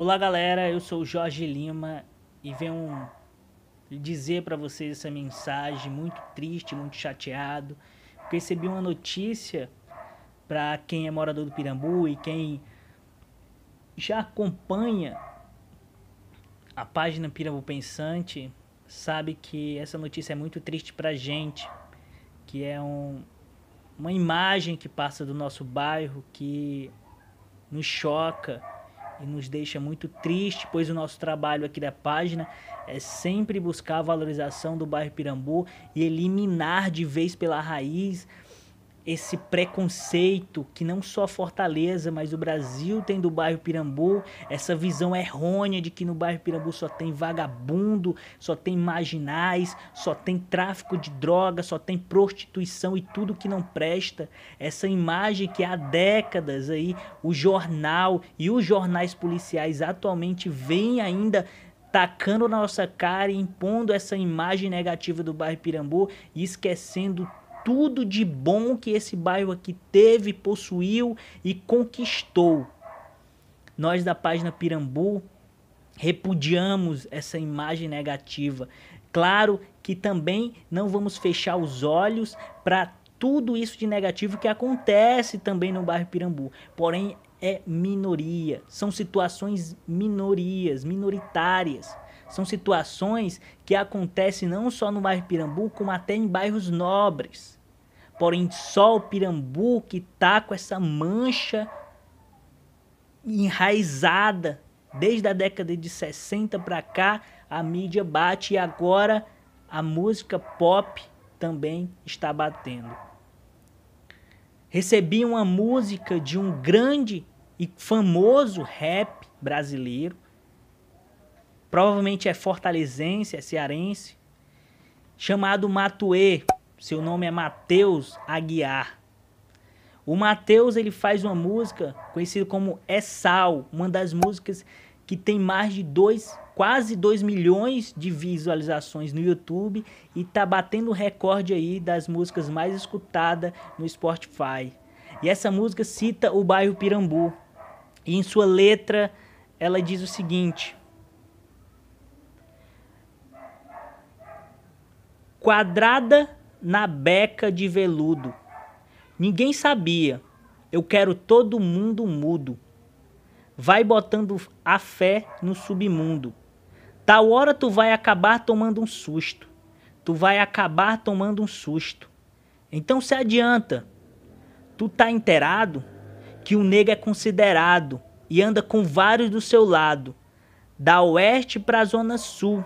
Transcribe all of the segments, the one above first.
Olá galera, eu sou Jorge Lima e venho dizer para vocês essa mensagem muito triste, muito chateado, porque recebi uma notícia para quem é morador do Pirambu e quem já acompanha a página Pirambu Pensante sabe que essa notícia é muito triste para gente, que é um, uma imagem que passa do nosso bairro que nos choca e nos deixa muito triste, pois o nosso trabalho aqui da página é sempre buscar a valorização do bairro Pirambu e eliminar de vez pela raiz esse preconceito que não só Fortaleza, mas o Brasil tem do bairro Pirambu, essa visão errônea de que no bairro Pirambu só tem vagabundo, só tem marginais, só tem tráfico de drogas, só tem prostituição e tudo que não presta. Essa imagem que há décadas aí o jornal e os jornais policiais atualmente vêm ainda tacando na nossa cara e impondo essa imagem negativa do bairro Pirambu e esquecendo tudo de bom que esse bairro aqui teve, possuiu e conquistou. Nós da página Pirambu repudiamos essa imagem negativa. Claro que também não vamos fechar os olhos para tudo isso de negativo que acontece também no bairro Pirambu. Porém, é minoria, são situações minorias, minoritárias. São situações que acontecem não só no bairro Pirambu, como até em bairros nobres. Porém, só o Pirambu que tá com essa mancha enraizada desde a década de 60 para cá, a mídia bate e agora a música pop também está batendo. Recebi uma música de um grande e famoso rap brasileiro, provavelmente é fortalezense, é cearense, chamado Matue. Seu nome é Mateus Aguiar. O Mateus ele faz uma música conhecida como É Sal, uma das músicas que tem mais de dois, quase 2 milhões de visualizações no YouTube e tá batendo o recorde aí das músicas mais escutadas no Spotify. E essa música cita o bairro Pirambu. E em sua letra ela diz o seguinte: quadrada na beca de veludo. Ninguém sabia. Eu quero todo mundo mudo. Vai botando a fé no submundo. Tal hora tu vai acabar tomando um susto. Tu vai acabar tomando um susto. Então se adianta. Tu tá inteirado que o negro é considerado e anda com vários do seu lado. Da oeste pra zona sul.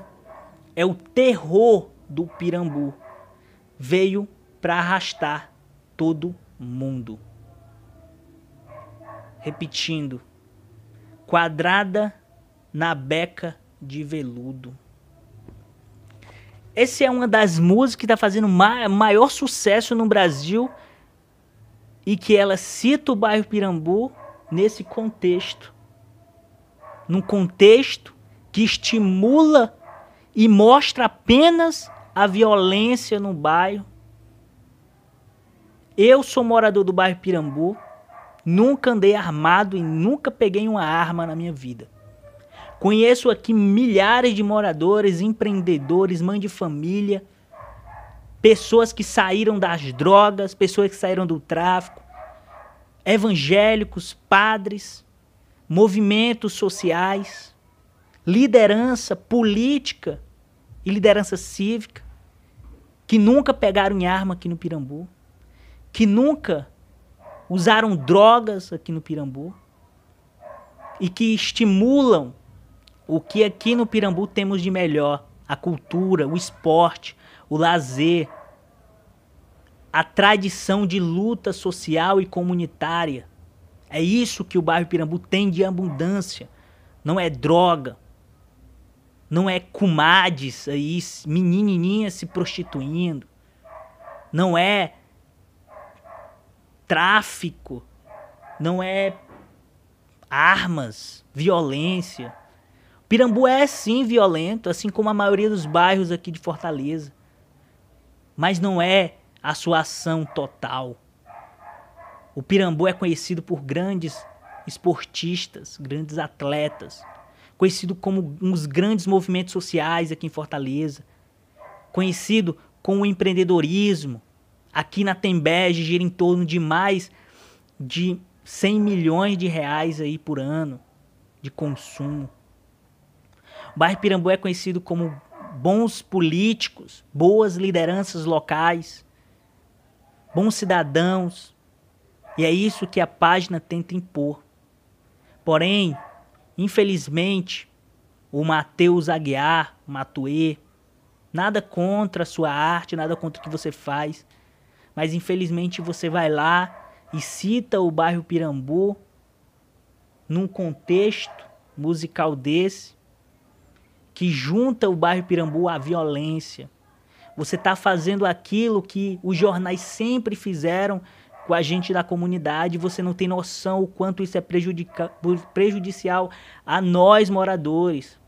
É o terror do Pirambu. Veio para arrastar todo mundo. Repetindo, quadrada na beca de veludo. Essa é uma das músicas que está fazendo ma maior sucesso no Brasil e que ela cita o bairro Pirambu nesse contexto. Num contexto que estimula e mostra apenas a violência no bairro. Eu sou morador do bairro Pirambu, nunca andei armado e nunca peguei uma arma na minha vida. Conheço aqui milhares de moradores, empreendedores, mãe de família, pessoas que saíram das drogas, pessoas que saíram do tráfico, evangélicos, padres, movimentos sociais, liderança política e liderança cívica que nunca pegaram em arma aqui no Pirambu, que nunca usaram drogas aqui no Pirambu e que estimulam o que aqui no Pirambu temos de melhor: a cultura, o esporte, o lazer, a tradição de luta social e comunitária. É isso que o bairro Pirambu tem de abundância. Não é droga, não é cumades aí, menininhas se prostituindo. Não é tráfico. Não é armas, violência. Pirambu é sim violento, assim como a maioria dos bairros aqui de Fortaleza. Mas não é a sua ação total. O Pirambu é conhecido por grandes esportistas, grandes atletas conhecido como um dos grandes movimentos sociais aqui em Fortaleza, conhecido com o empreendedorismo. Aqui na Tembege gira em torno de mais de 100 milhões de reais aí por ano de consumo. O bairro Pirambu é conhecido como bons políticos, boas lideranças locais, bons cidadãos. E é isso que a página tenta impor. Porém, Infelizmente, o Matheus Aguiar, Matue, nada contra a sua arte, nada contra o que você faz, mas infelizmente você vai lá e cita o bairro Pirambu num contexto musical desse que junta o bairro Pirambu à violência. Você está fazendo aquilo que os jornais sempre fizeram com a gente da comunidade, você não tem noção o quanto isso é prejudicial a nós moradores.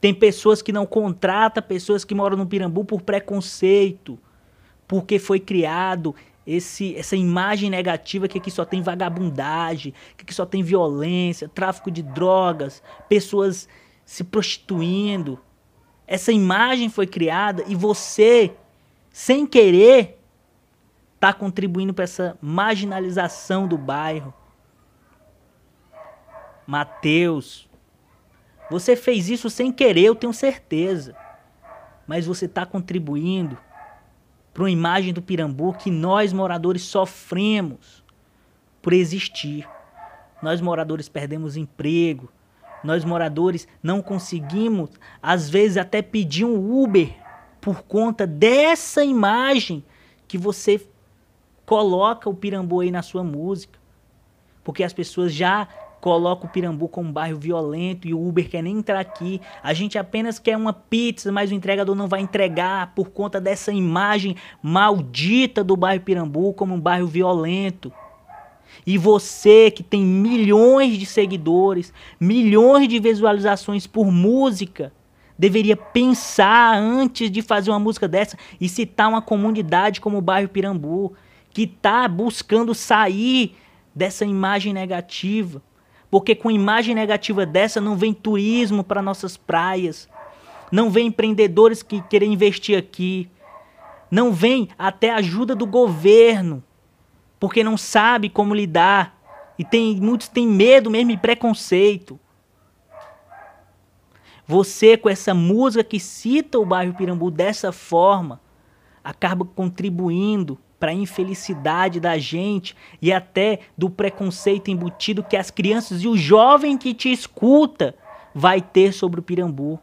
Tem pessoas que não contratam pessoas que moram no Pirambu por preconceito, porque foi criado esse, essa imagem negativa que aqui só tem vagabundagem, que aqui só tem violência, tráfico de drogas, pessoas se prostituindo. Essa imagem foi criada e você, sem querer, está contribuindo para essa marginalização do bairro. Mateus, você fez isso sem querer, eu tenho certeza. Mas você está contribuindo para uma imagem do Pirambu que nós moradores sofremos por existir. Nós moradores perdemos emprego. Nós moradores não conseguimos, às vezes, até pedir um Uber por conta dessa imagem que você Coloca o Pirambu aí na sua música. Porque as pessoas já colocam o Pirambu como um bairro violento e o Uber quer nem entrar aqui. A gente apenas quer uma pizza, mas o entregador não vai entregar por conta dessa imagem maldita do bairro Pirambu como um bairro violento. E você que tem milhões de seguidores, milhões de visualizações por música, deveria pensar antes de fazer uma música dessa e citar uma comunidade como o bairro Pirambu que está buscando sair dessa imagem negativa. Porque com imagem negativa dessa não vem turismo para nossas praias, não vem empreendedores que querem investir aqui, não vem até ajuda do governo, porque não sabe como lidar e tem muitos têm medo mesmo e preconceito. Você com essa música que cita o bairro Pirambu dessa forma acaba contribuindo para a infelicidade da gente e até do preconceito embutido que as crianças e o jovem que te escuta vai ter sobre o Pirambu.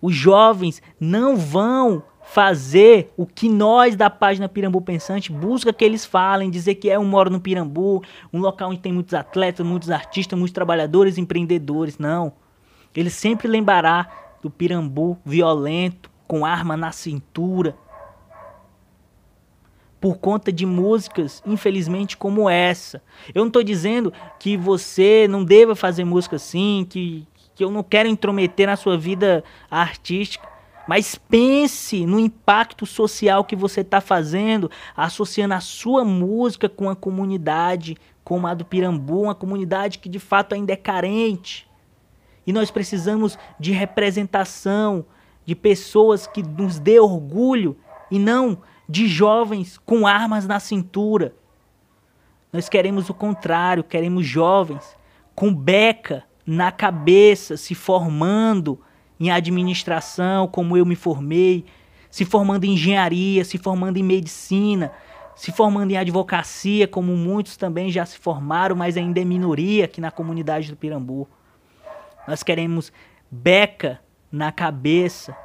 Os jovens não vão fazer o que nós da página Pirambu Pensante busca que eles falem, dizer que é um moro no Pirambu, um local onde tem muitos atletas, muitos artistas, muitos trabalhadores, empreendedores, não. Ele sempre lembrará do Pirambu violento, com arma na cintura, por conta de músicas, infelizmente, como essa. Eu não estou dizendo que você não deva fazer música assim, que, que eu não quero intrometer na sua vida artística. Mas pense no impacto social que você está fazendo, associando a sua música com a comunidade, como a do Pirambu, uma comunidade que de fato ainda é carente. E nós precisamos de representação, de pessoas que nos dê orgulho e não de jovens com armas na cintura. Nós queremos o contrário, queremos jovens com beca na cabeça, se formando em administração, como eu me formei, se formando em engenharia, se formando em medicina, se formando em advocacia, como muitos também já se formaram, mas ainda é minoria aqui na comunidade do Pirambu. Nós queremos beca na cabeça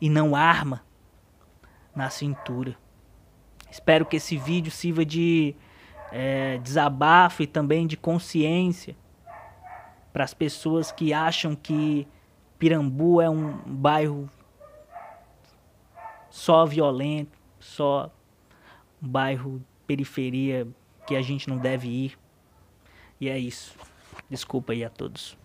e não arma na cintura. Espero que esse vídeo sirva de é, desabafo e também de consciência para as pessoas que acham que Pirambu é um bairro só violento, só um bairro periferia que a gente não deve ir. E é isso. Desculpa aí a todos.